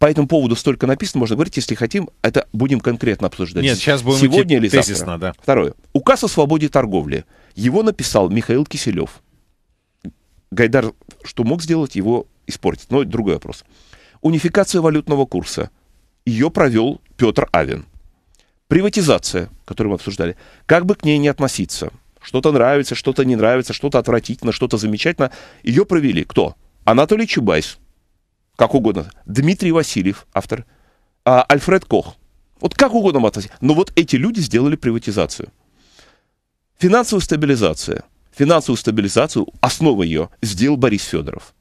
по этому поводу столько написано, можно говорить, если хотим, это будем конкретно обсуждать. Нет, сейчас будем Сегодня идти или тезисно, завтра. да. Второе. Указ о свободе торговли. Его написал Михаил Киселев. Гайдар что мог сделать, его испортить. Но другой вопрос. Унификация валютного курса. Ее провел Петр Авен. Приватизация, которую мы обсуждали. Как бы к ней не относиться. Что-то нравится, что-то не нравится, что-то отвратительно, что-то замечательно. Ее провели кто? Анатолий Чубайс, как угодно. Дмитрий Васильев, автор, а, Альфред Кох. Вот как угодно относить. Но вот эти люди сделали приватизацию. Финансовую стабилизацию. Финансовую стабилизацию, основа ее, сделал Борис Федоров.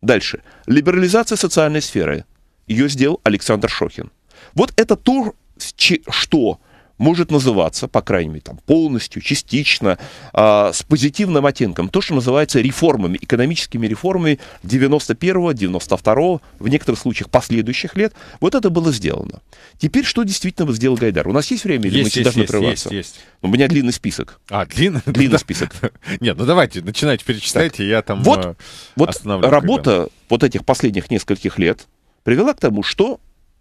Дальше. Либерализация социальной сферы. Ее сделал Александр Шохин. Вот это то, что может называться, по крайней мере, там, полностью, частично, э, с позитивным оттенком, то, что называется реформами, экономическими реформами 91-го, 92-го, в некоторых случаях последующих лет. Вот это было сделано. Теперь что действительно сделал Гайдар? У нас есть время или есть, мы есть, должны прерваться? Есть, есть. Ну, у меня длинный список. А, длинный? Длинный список. Нет, ну давайте, начинайте, перечисляйте, я там Вот, э, вот работа вот этих последних нескольких лет привела к тому, что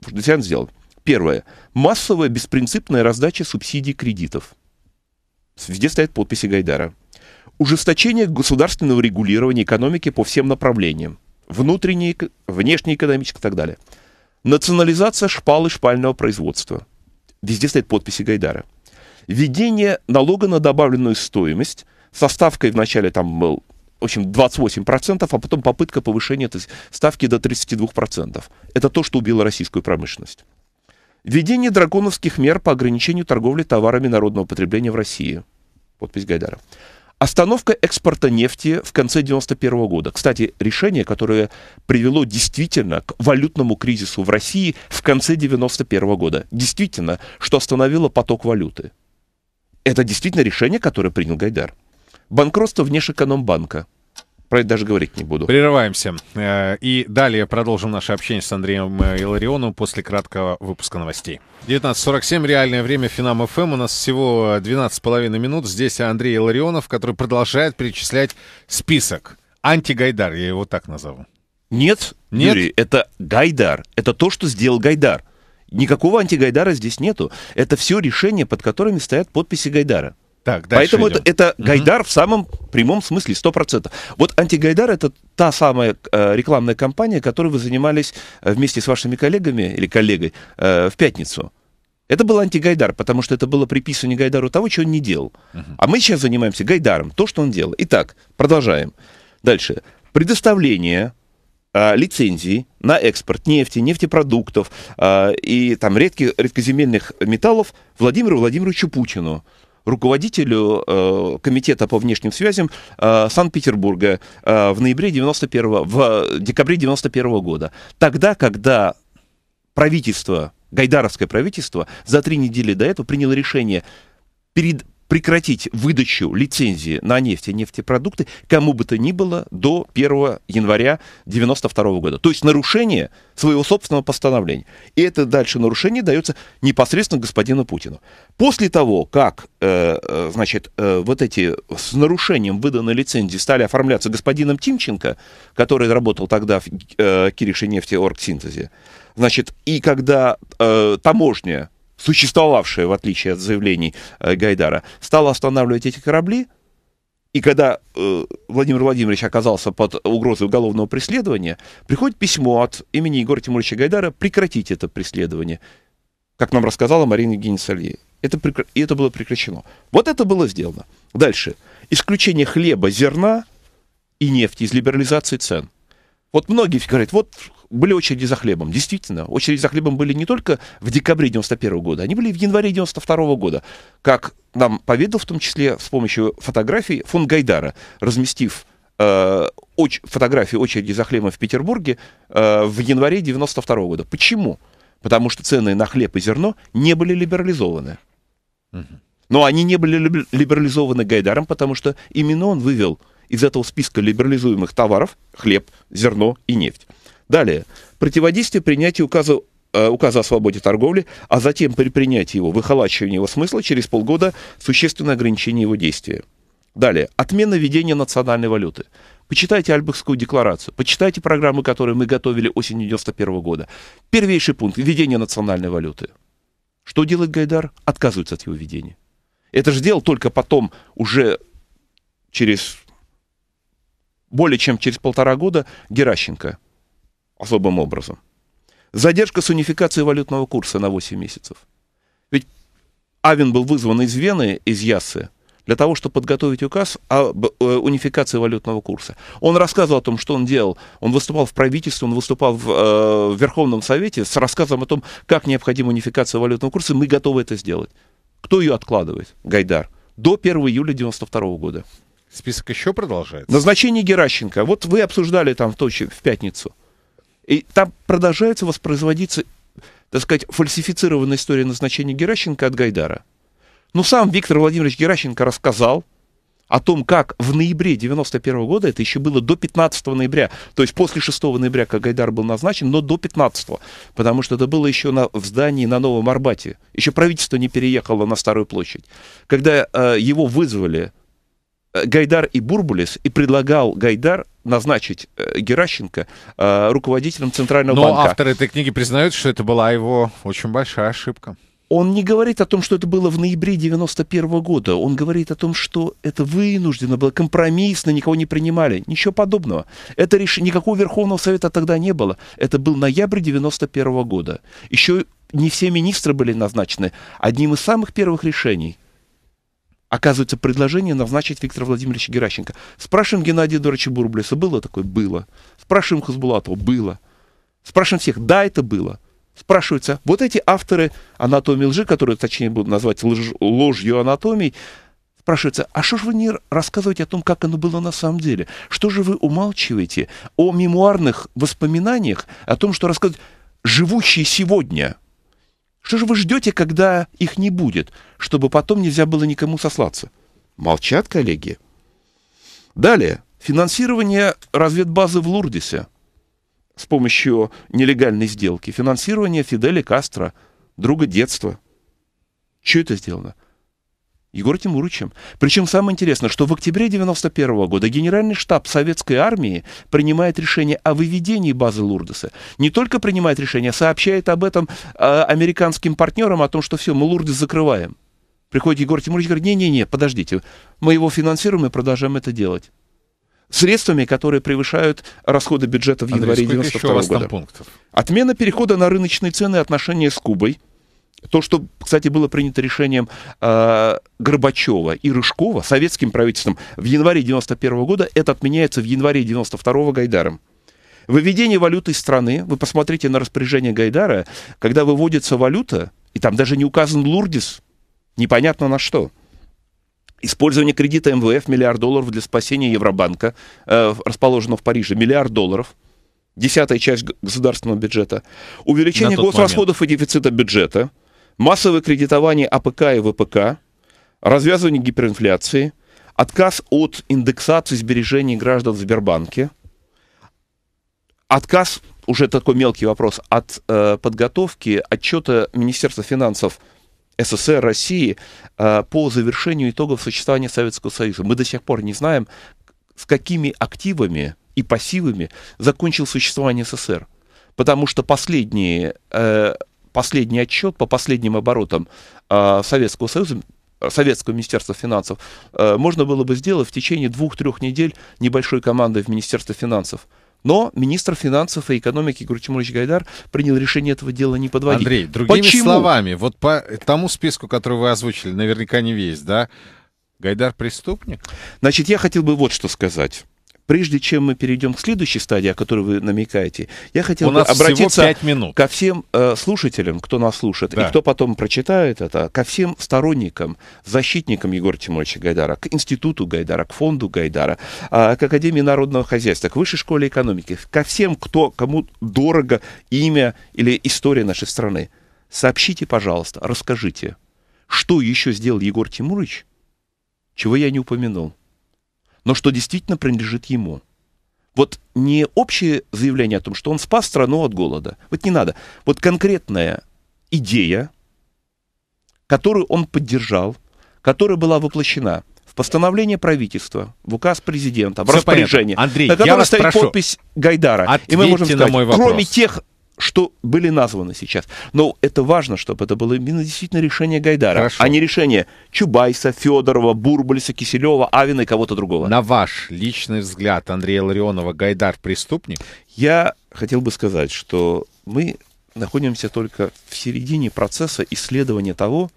Джусян сделал. Первое. Массовая беспринципная раздача субсидий кредитов. Везде стоят подписи Гайдара. Ужесточение государственного регулирования экономики по всем направлениям. Внутренней, внешнеэкономической и так далее. Национализация шпалы шпального производства. Везде стоят подписи Гайдара. Введение налога на добавленную стоимость со ставкой в начале там был, в общем, 28%, а потом попытка повышения этой ставки до 32%. Это то, что убило российскую промышленность. Введение драконовских мер по ограничению торговли товарами народного потребления в России. Подпись Гайдара. Остановка экспорта нефти в конце 1991 года. Кстати, решение, которое привело действительно к валютному кризису в России в конце 1991 года. Действительно, что остановило поток валюты. Это действительно решение, которое принял Гайдар. Банкротство внешэкономбанка про это даже говорить не буду. Прерываемся. Э, и далее продолжим наше общение с Андреем э, Илларионовым после краткого выпуска новостей. 19.47, реальное время Финам ФМ. Эм. У нас всего 12,5 минут. Здесь Андрей Илларионов, который продолжает перечислять список. Антигайдар, я его так назову. Нет, Нет? Юрий, это Гайдар. Это то, что сделал Гайдар. Никакого антигайдара здесь нету. Это все решения, под которыми стоят подписи Гайдара. Так, Поэтому идем. это, это угу. Гайдар в самом прямом смысле, 100%. Вот антигайдар это та самая э, рекламная кампания, которой вы занимались э, вместе с вашими коллегами или коллегой э, в пятницу. Это был антигайдар, потому что это было приписывание Гайдару того, чего он не делал. Угу. А мы сейчас занимаемся Гайдаром, то, что он делал. Итак, продолжаем. Дальше. Предоставление э, лицензий на экспорт нефти, нефтепродуктов э, и там редких, редкоземельных металлов Владимиру Владимировичу Путину руководителю э, комитета по внешним связям э, Санкт-Петербурга э, в ноябре 91 в декабре 91 -го года. Тогда, когда правительство, гайдаровское правительство, за три недели до этого приняло решение перед, прекратить выдачу лицензии на нефть и нефтепродукты кому бы то ни было до 1 января 1992 года. То есть нарушение своего собственного постановления. И это дальше нарушение дается непосредственно господину Путину. После того, как э, э, значит, э, вот эти с нарушением выданной лицензии стали оформляться господином Тимченко, который работал тогда в э, Кириши нефти Оргсинтезе, значит, и когда э, таможня существовавшая, в отличие от заявлений э, Гайдара, стала останавливать эти корабли, и когда э, Владимир Владимирович оказался под угрозой уголовного преследования, приходит письмо от имени Егора Тимуровича Гайдара прекратить это преследование, как нам рассказала Марина Евгеньевна Это прекр... И это было прекращено. Вот это было сделано. Дальше. Исключение хлеба, зерна и нефти из либерализации цен. Вот многие говорят, вот были очереди за хлебом. Действительно, очереди за хлебом были не только в декабре 91 года, они были в январе 92 года. Как нам поведал в том числе с помощью фотографий фон Гайдара, разместив э, оч- фотографии очереди за хлебом в Петербурге э, в январе 92 года. Почему? Потому что цены на хлеб и зерно не были либерализованы. Но они не были либерализованы Гайдаром, потому что именно он вывел из этого списка либерализуемых товаров хлеб, зерно и нефть. Далее. Противодействие принятию указа э, указа о свободе торговли, а затем при принятии его, выхолачивание его смысла через полгода существенное ограничение его действия. Далее. Отмена введения национальной валюты. Почитайте Альбекскую декларацию, почитайте программы, которые мы готовили осенью 91 года. Первейший пункт – введение национальной валюты. Что делает Гайдар? Отказывается от его введения. Это же делал только потом, уже через более чем через полтора года Геращенко особым образом. Задержка с унификацией валютного курса на 8 месяцев. Ведь Авен был вызван из Вены, из Яссы, для того, чтобы подготовить указ об э, унификации валютного курса. Он рассказывал о том, что он делал. Он выступал в правительстве, он выступал в, э, в Верховном Совете с рассказом о том, как необходима унификация валютного курса, и мы готовы это сделать. Кто ее откладывает? Гайдар. До 1 июля 1992 года. Список еще продолжается? Назначение Геращенко. Вот вы обсуждали там в Точи в пятницу. И там продолжается воспроизводиться, так сказать, фальсифицированная история назначения Геращенко от Гайдара. Но ну, сам Виктор Владимирович Геращенко рассказал о том, как в ноябре 91 -го года, это еще было до 15 ноября, то есть после 6 ноября, как Гайдар был назначен, но до 15, потому что это было еще на, в здании на Новом Арбате, еще правительство не переехало на Старую площадь. Когда э, его вызвали Э, Гайдар и Бурбулис, и предлагал Гайдар назначить э, Геращенко э, руководителем Центрального Но банка. Но авторы этой книги признают, что это была его очень большая ошибка. Он не говорит о том, что это было в ноябре 91 года. Он говорит о том, что это вынуждено было, компромиссно, никого не принимали. Ничего подобного. Это реш... Никакого Верховного Совета тогда не было. Это был ноябрь 91 года. Еще не все министры были назначены. Одним из самых первых решений оказывается предложение назначить Виктора Владимировича Геращенко. Спрашиваем Геннадия Доровича Бурблиса, было такое? Было. Спрашиваем Хазбулатова, было. Спрашиваем всех, да, это было. спрашивается вот эти авторы анатомии лжи, которые, точнее, будут назвать лж, ложью анатомии, спрашивается, а что же вы не рассказываете о том, как оно было на самом деле? Что же вы умалчиваете о мемуарных воспоминаниях, о том, что рассказывают живущие сегодня – что же вы ждете, когда их не будет, чтобы потом нельзя было никому сослаться? Молчат коллеги. Далее. Финансирование разведбазы в Лурдисе с помощью нелегальной сделки. Финансирование Фидели Кастро, друга детства. Что это сделано? Егор Тимурычем. Причем самое интересное, что в октябре 1991 года Генеральный штаб Советской Армии принимает решение о выведении базы Лурдеса. Не только принимает решение, а сообщает об этом э, американским партнерам, о том, что все, мы Лурдес закрываем. Приходит Егор Тимурович и говорит, не-не-не, подождите, мы его финансируем и продолжаем это делать. Средствами, которые превышают расходы бюджета в январе 1992 -го года. Пунктов? Отмена перехода на рыночные цены и отношения с Кубой – то, что, кстати, было принято решением э, Горбачева и Рыжкова советским правительством в январе 91 года, это отменяется в январе 92 -го Гайдаром. Выведение валюты из страны, вы посмотрите на распоряжение Гайдара, когда выводится валюта, и там даже не указан Лурдис, непонятно на что. Использование кредита МВФ миллиард долларов для спасения Евробанка, э, расположенного в Париже, миллиард долларов, десятая часть государственного бюджета. Увеличение госрасходов момент. и дефицита бюджета – массовое кредитование АПК и ВПК, развязывание гиперинфляции, отказ от индексации сбережений граждан в Сбербанке, отказ, уже такой мелкий вопрос, от э, подготовки отчета Министерства финансов СССР, России э, по завершению итогов существования Советского Союза. Мы до сих пор не знаем, с какими активами и пассивами закончил существование СССР. Потому что последние э, последний отчет по последним оборотам а, Советского Союза, Советского Министерства финансов, э, можно было бы сделать в течение двух-трех недель небольшой командой в Министерстве финансов. Но министр финансов и экономики Гуртимович Гайдар принял решение этого дела не подводить. Андрей, другими Почему? словами, вот по тому списку, который вы озвучили, наверняка не весь, да? Гайдар преступник? Значит, я хотел бы вот что сказать прежде чем мы перейдем к следующей стадии, о которой вы намекаете, я хотел бы обратиться минут. ко всем э, слушателям, кто нас слушает, да. и кто потом прочитает это, ко всем сторонникам, защитникам Егора Тимуровича Гайдара, к Институту Гайдара, к фонду Гайдара, э, к Академии народного хозяйства, к Высшей школе экономики, ко всем, кто, кому дорого имя или история нашей страны. Сообщите, пожалуйста, расскажите, что еще сделал Егор Тимурович, чего я не упомянул но что действительно принадлежит ему. Вот не общее заявление о том, что он спас страну от голода. Вот не надо. Вот конкретная идея, которую он поддержал, которая была воплощена в постановление правительства, в указ президента, в Все распоряжение, Андрей, на котором я стоит прошу, подпись Гайдара. И мы можем сказать, кроме тех что были названы сейчас. Но это важно, чтобы это было именно действительно решение Гайдара, Хорошо. а не решение Чубайса, Федорова, Бурбальса, Киселева, Авина и кого-то другого. На ваш личный взгляд, Андрея Ларионова, Гайдар преступник? Я хотел бы сказать, что мы находимся только в середине процесса исследования того,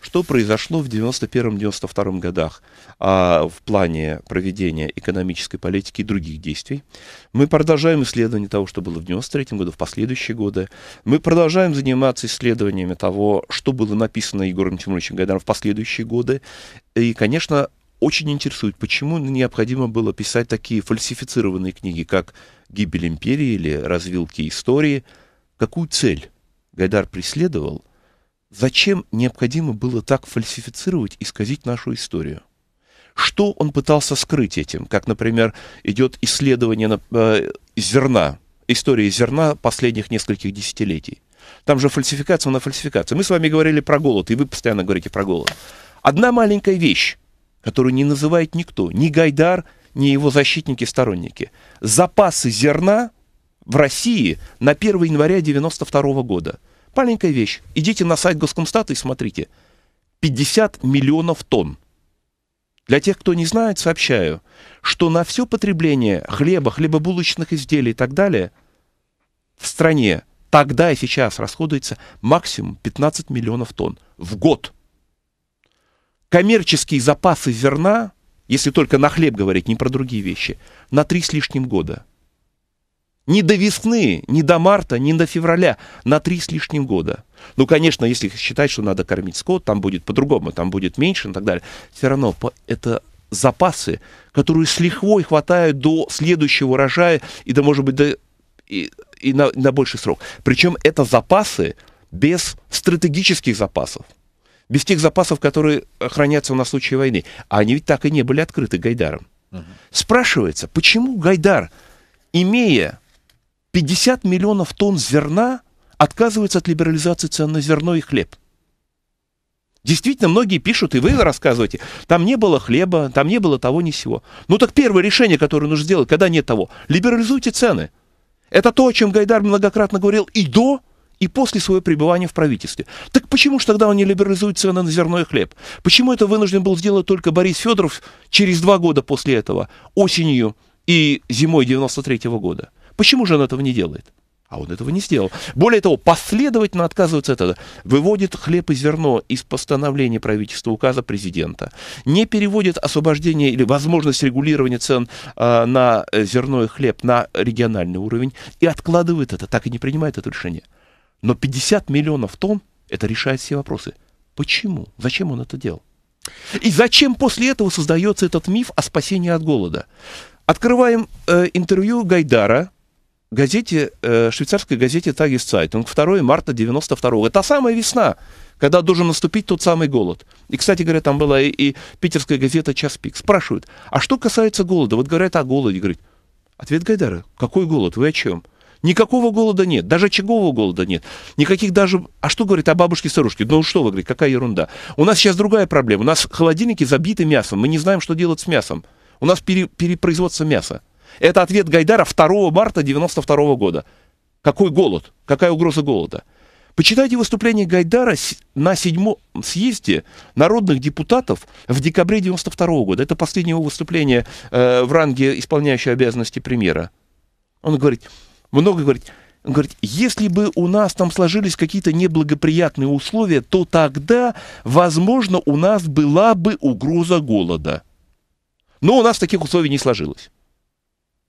что произошло в 91-92 годах а, в плане проведения экономической политики и других действий? Мы продолжаем исследование того, что было в 93 году, в последующие годы. Мы продолжаем заниматься исследованиями того, что было написано Егором Тимуровичем Гайдаром в последующие годы. И, конечно, очень интересует, почему необходимо было писать такие фальсифицированные книги, как «Гибель империи» или «Развилки истории». Какую цель Гайдар преследовал – Зачем необходимо было так фальсифицировать, и исказить нашу историю? Что он пытался скрыть этим? Как, например, идет исследование э, зерна, истории зерна последних нескольких десятилетий. Там же фальсификация на фальсификацию. Мы с вами говорили про голод, и вы постоянно говорите про голод. Одна маленькая вещь, которую не называет никто, ни Гайдар, ни его защитники-сторонники. Запасы зерна в России на 1 января 1992 года – Маленькая вещь. Идите на сайт Госкомстата и смотрите. 50 миллионов тонн. Для тех, кто не знает, сообщаю, что на все потребление хлеба, хлебобулочных изделий и так далее в стране тогда и сейчас расходуется максимум 15 миллионов тонн в год. Коммерческие запасы зерна, если только на хлеб говорить, не про другие вещи, на три с лишним года – не до весны, не до марта, не до февраля, на три с лишним года. Ну, конечно, если считать, что надо кормить скот, там будет по-другому, там будет меньше и так далее. Все равно это запасы, которые с лихвой хватают до следующего урожая и, до, может быть, до, и, и на, на больший срок. Причем это запасы без стратегических запасов без тех запасов, которые хранятся на случай войны. А они ведь так и не были открыты Гайдаром. Угу. Спрашивается, почему Гайдар, имея 50 миллионов тонн зерна отказываются от либерализации цен на зерно и хлеб. Действительно, многие пишут, и вы рассказываете, там не было хлеба, там не было того, ни сего. Ну так первое решение, которое нужно сделать, когда нет того, либерализуйте цены. Это то, о чем Гайдар многократно говорил и до, и после своего пребывания в правительстве. Так почему же тогда он не либерализует цены на зерно и хлеб? Почему это вынужден был сделать только Борис Федоров через два года после этого, осенью и зимой 93 года? Почему же он этого не делает? А он этого не сделал. Более того, последовательно отказывается от этого. Выводит хлеб и зерно из постановления правительства, указа президента. Не переводит освобождение или возможность регулирования цен а, э, на зерно и хлеб на региональный уровень. И откладывает это, так и не принимает это решение. Но 50 миллионов тонн – это решает все вопросы. Почему? Зачем он это делал? И зачем после этого создается этот миф о спасении от голода? Открываем э, интервью Гайдара – газете, э, швейцарской газете Тагис-Цайт, он 2 марта 92 -го. Та самая весна, когда должен наступить тот самый голод. И, кстати говоря, там была и, и питерская газета «Час пик». Спрашивают, а что касается голода? Вот говорят о голоде. Говорит, ответ Гайдара, какой голод, вы о чем? Никакого голода нет, даже очагового голода нет. Никаких даже... А что говорит о бабушке-старушке? Ну что вы, говорит, какая ерунда. У нас сейчас другая проблема. У нас холодильники забиты мясом. Мы не знаем, что делать с мясом. У нас пере, перепроизводство мяса. Это ответ Гайдара 2 марта 92 -го года. Какой голод? Какая угроза голода? Почитайте выступление Гайдара на седьмом съезде народных депутатов в декабре 92 -го года. Это последнее его выступление э, в ранге исполняющего обязанности премьера. Он говорит, много говорит, он говорит, если бы у нас там сложились какие-то неблагоприятные условия, то тогда, возможно, у нас была бы угроза голода. Но у нас таких условий не сложилось.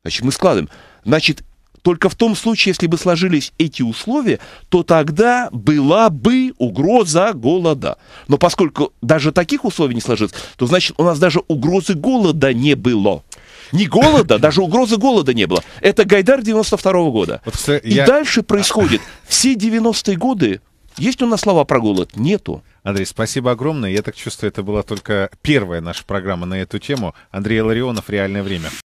Значит, мы складываем. Значит, только в том случае, если бы сложились эти условия, то тогда была бы угроза голода. Но поскольку даже таких условий не сложилось, то значит у нас даже угрозы голода не было. Не голода, даже угрозы голода не было. Это Гайдар 92 -го года. Вот, кстати, И дальше происходит. Все 90-е годы есть у нас слова про голод? Нету. Андрей, спасибо огромное. Я так чувствую, это была только первая наша программа на эту тему. Андрей Ларионов «Реальное время».